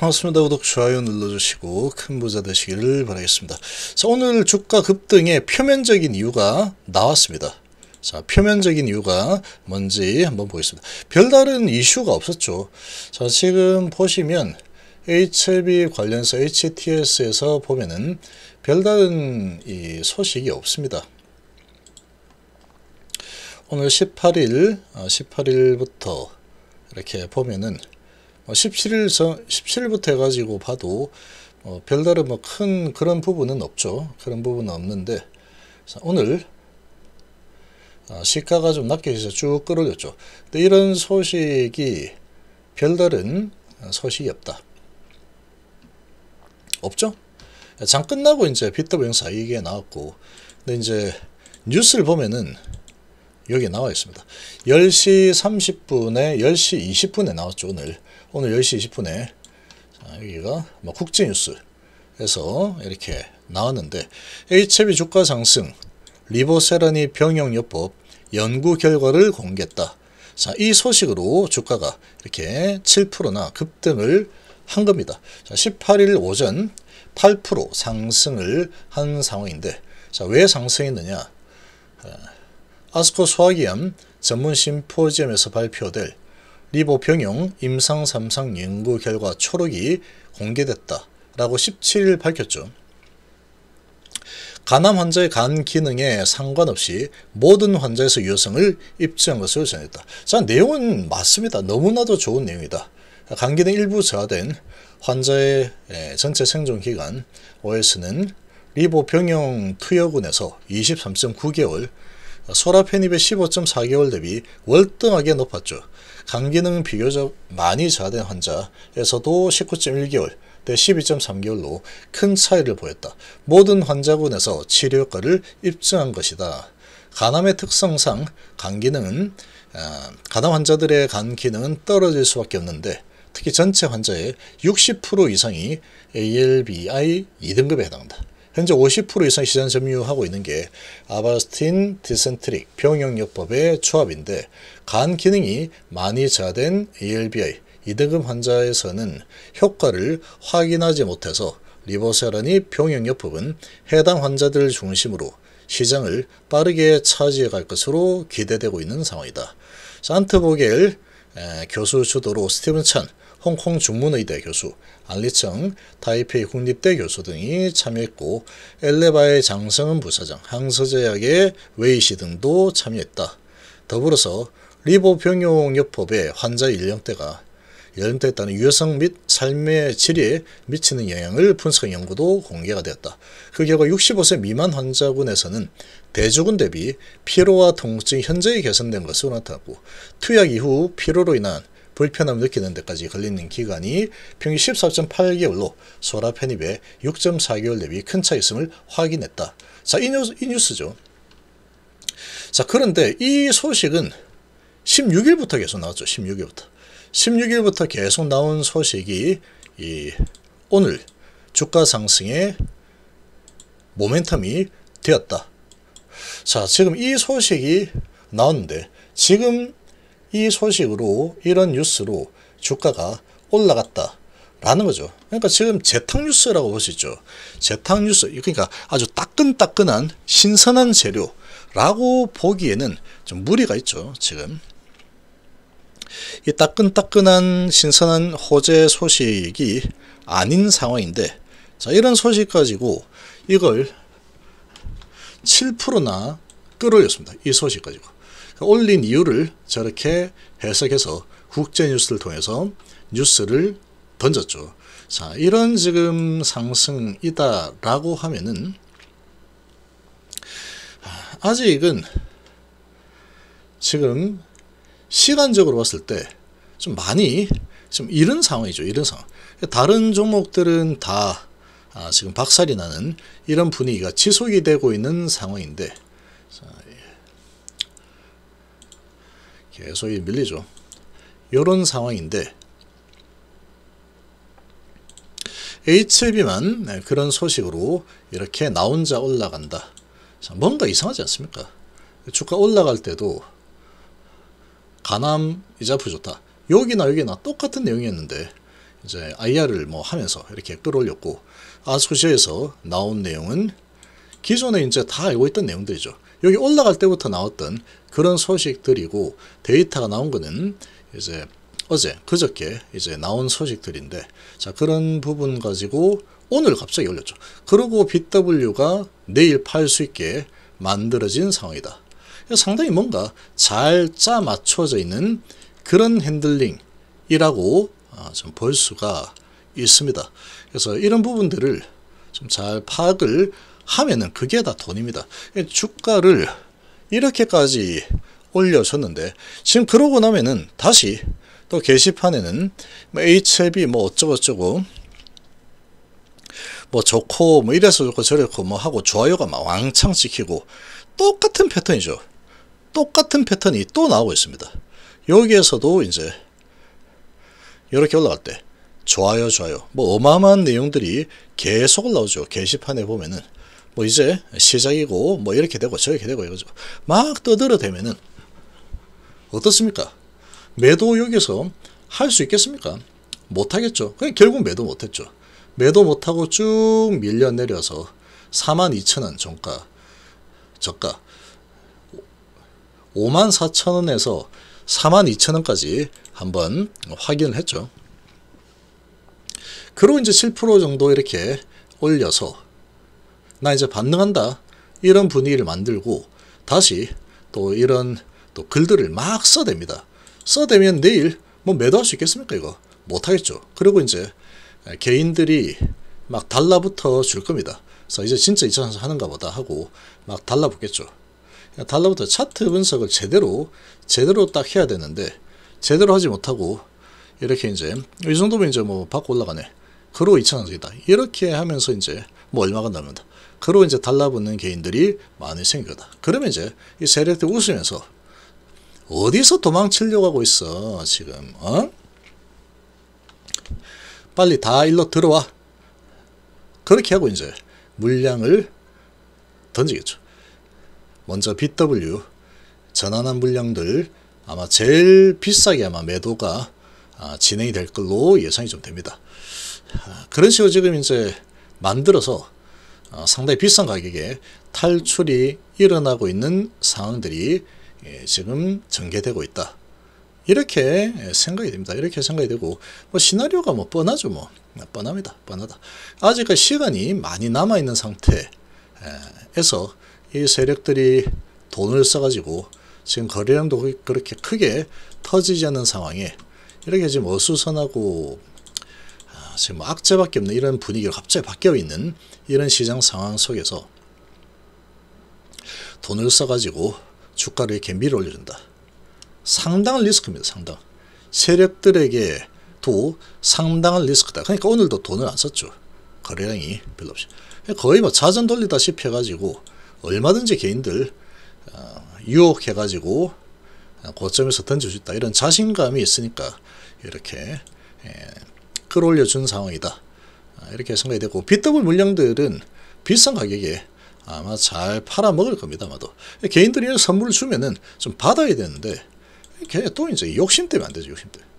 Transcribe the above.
반갑습니다. 구독, 좋아요 눌러주시고 큰 부자 되시기를 바라겠습니다. 자, 오늘 주가 급등의 표면적인 이유가 나왔습니다. 자, 표면적인 이유가 뭔지 한번 보겠습니다. 별다른 이슈가 없었죠. 자, 지금 보시면 HLB 관련해서 HTS에서 보면은 별다른 이 소식이 없습니다. 오늘 18일, 18일부터 어, 이렇게 보면은 17일 어, 전, 17일부터 해가지고 봐도 어, 별다른 뭐큰 그런 부분은 없죠. 그런 부분은 없는데 오늘 어, 시가가 좀 낮게 해서 쭉 끌어올렸죠. 근데 이런 소식이 별다른 아, 소식이 없다. 없죠? 장 끝나고 이제 BW행사 이게 나왔고 근데 이제 뉴스를 보면은 여기 나와 있습니다. 10시 30분에 10시 20분에 나왔죠 오늘. 오늘 10시 20분에 여기가 뭐 국제뉴스에서 이렇게 나왔는데 HB 주가 상승 리보세라니 병용요법 연구 결과를 공개했다. 자, 이 소식으로 주가가 이렇게 7%나 급등을 한 겁니다. 자, 18일 오전 8% 상승을 한 상황인데 자, 왜 상승했느냐? 어, 아스코 소화기암 전문 심포지엄에서 발표될 리보병용 임상 삼상 연구 결과 초록이 공개됐다라고 17일 밝혔죠. 간암 환자의 간 기능에 상관없이 모든 환자에서 유효성을 입증한 것으 전했다. 자, 내용은 맞습니다. 너무나도 좋은 내용이다. 간 기능 일부 저하된 환자의 예, 전체 생존 기간 OS는 리보 병용 투여군에서 23.9개월 소라 편입의 15.4개월 대비 월등하게 높았죠. 간기능 비교적 많이 자된 환자에서도 19.1개월 대 12.3개월로 큰 차이를 보였다. 모든 환자군에서 치료효과를 입증한 것이다. 간암의 특성상 간 기능은 어, 아, 간암 환자들의 간 기능은 떨어질 수밖에 없는데 특히 전체 환자의 60% 이상이 ALBI 2등급에 해당한다. 현재 50% 이상 시장 점유하고 있는 게 아바스틴 디센트릭 병역요법의 조합인데 간 기능이 많이 저하된 ALBI 이대금 환자에서는 효과를 확인하지 못해서 리보세란이 병역요법은 해당 환자들 중심으로 시장을 빠르게 차지해 갈 것으로 기대되고 있는 상황이다. 산트보겔 에, 교수 주도로 스티븐 찬, 홍콩 중문의대 교수, 안리청, 타이페이 국립대 교수 등이 참여했고 엘레바의 장성은 부사장, 항서제약의 웨이시 등도 참여했다. 더불어서 리보병용요법의 환자 일령대가 연령대에 따른 유해성 및 삶의 질에 미치는 영향을 분석한 연구도 공개가 되었다. 그 결과 65세 미만 환자군에서는 대조군 대비 피로와 통증이 현저히 개선된 것으로 나타났고 투약 이후 피로로 인한 불편함을 느끼는 데까지 걸리는 기간이 평균 14.8개월로 소라 편입에 6.4개월 대비 큰 차이 있음을 확인했다. 자, 이, 뉴스, 이 뉴스죠. 자, 그런데 이 소식은 16일부터 계속 나왔죠. 16일부터. 16일부터 계속 나온 소식이 이 오늘 주가 상승의 모멘텀이 되었다. 자 지금 이 소식이 나왔는데 지금 이 소식으로 이런 뉴스로 주가가 올라갔다. 라는 거죠. 그러니까 지금 재탕 뉴스라고 볼 수 있죠. 재탕 뉴스. 그러니까 아주 따끈따끈한 신선한 재료라고 보기에는 좀 무리가 있죠. 지금. 이 따끈따끈한 신선한 호재 소식이 아닌 상황인데 자 이런 소식 가지고 이걸 7%나 끌어올렸습니다. 이 소식 가지고 그러니까 올린 이유를 저렇게 해석해서 국제뉴스를 통해서 뉴스를 던졌죠. 자 이런 지금 상승이다라고 하면은 아, 아직은 지금 시간적으로 봤을 때 좀 많이 좀 이런 상황이죠. 이런 상황. 다른 종목들은 다 아, 지금 박살이 나는 이런 분위기가 지속이 되고 있는 상황인데 자, 예. 계속 밀리죠. 이런 상황인데 HB만 네, 그런 소식으로 이렇게 나 혼자 올라간다. 자, 뭔가 이상하지 않습니까? 주가 올라갈 때도 가남이자 부조다 여기나 여기나 똑같은 내용이었는데 이제 IR을 뭐 하면서 이렇게 끌어올렸고 아스쿠시에서 나온 내용은 기존에 이제 다 알고 있던 내용들이죠. 여기 올라갈 때부터 나왔던 그런 소식들이고 데이터가 나온 거는 이제 어제 그저께 이제 나온 소식들인데 자 그런 부분 가지고 오늘 갑자기 올렸죠. 그러고 BW가 내일 팔 수 있게 만들어진 상황이다. 그 상당히 뭔가 잘 짜 맞춰져 있는 그런 핸들링이라고 아, 좀볼 수가 있습니다. 그래서 이런 부분들을 좀 잘 파악을 하면은 그게 다 돈입니다. 예, 주가를 이렇게까지 올려줬는데 지금 그러고 나면은 다시 또 게시판에는 뭐 HLB 뭐 어쩌고저쩌고 뭐 좋고 뭐 이래서 좋고 저래고뭐 하고 좋아요가 막 왕창 찍히고 똑같은 패턴이죠. 똑같은 패턴이 또 나오고 있습니다. 여기에서도 이제 이렇게 올라갈 때 좋아요 좋아요 뭐 어마어마한 내용들이 계속 올오죠 게시판에 보면은 뭐 이제 시작이고 뭐 이렇게 되고 저렇게 되고 이거죠. 막 떠들어대면은 어떻습니까? 매도 여기서 할 수 있겠습니까? 못하겠죠. 그냥 결국 매도 못했죠. 매도 못하고 쭉 밀려 내려서 42,000원 종가 저가 5 4 0 0 0 원에서 4 2 0 0 0 원까지 한번 확인을 했죠. 그리고 이제 7% 정도 이렇게 올려서 나 이제 반등한다 이런 분위기를 만들고 다시 또 이런 또 글들을 막 써댑니다. 써대면 내일 뭐 매도할 수 있겠습니까 이거 못하겠죠. 그리고 이제 개인들이 막 달라붙어 줄 겁니다. 그래서 이제 진짜 2차 전지 하는가 보다 하고 막 달라붙겠죠. 달러부터 차트 분석을 제대로 제대로 딱 해야 되는데 제대로 하지 못하고 이렇게 이제 이 정도면 이제 뭐 받고 올라가네. 그로 2천원이다. 이렇게 하면서 이제 뭐 얼마 가남는다 그로 이제 달라붙는 개인들이 많이 생겨다. 그러면 이제 이 세력들 웃으면서 어디서 도망치려고 하고 있어 지금 어? 빨리 다 일로 들어와 그렇게 하고 이제 물량을 던지겠죠 먼저 BW 전환한 물량들 아마 제일 비싸게 아마 매도가 아, 진행이 될 걸로 예상이 좀 됩니다. 아, 그런 식으로 지금 이제 만들어서 아, 상당히 비싼 가격에 탈출이 일어나고 있는 상황들이 예, 지금 전개되고 있다. 이렇게 예, 생각이 됩니다. 이렇게 생각이 되고 뭐 시나리오가 뭐 뻔하죠. 뭐 뻔합니다. 뻔하다. 아직까지 시간이 많이 남아있는 상태에서 이 세력들이 돈을 써가지고 지금 거래량도 그렇게 크게 터지지 않는 상황에 이렇게 지금 어수선하고 아, 지금 뭐 악재밖에 없는 이런 분위기로 갑자기 바뀌어 있는 이런 시장 상황 속에서 돈을 써가지고 주가를 이렇게 밀어 올려준다. 상당한 리스크입니다. 상당. 세력들에게도 상당한 리스크다. 그러니까 오늘도 돈을 안 썼죠. 거래량이 별로 없이. 거의 뭐 자전 돌리다시피 해가지고 얼마든지 개인들 어, 유혹해가지고 어, 고점에서 던질 수 있다. 이런 자신감이 있으니까 이렇게 예, 끌어올려준 상황이다. 아, 이렇게 생각이 되고 비 BW 물량들은 비싼 가격에 아마 잘 팔아먹을 겁니다. 아마도 개인들이 선물을 주면은 좀 받아야 되는데 걔또 이제 욕심 때문에 안 되죠. 욕심 때문에.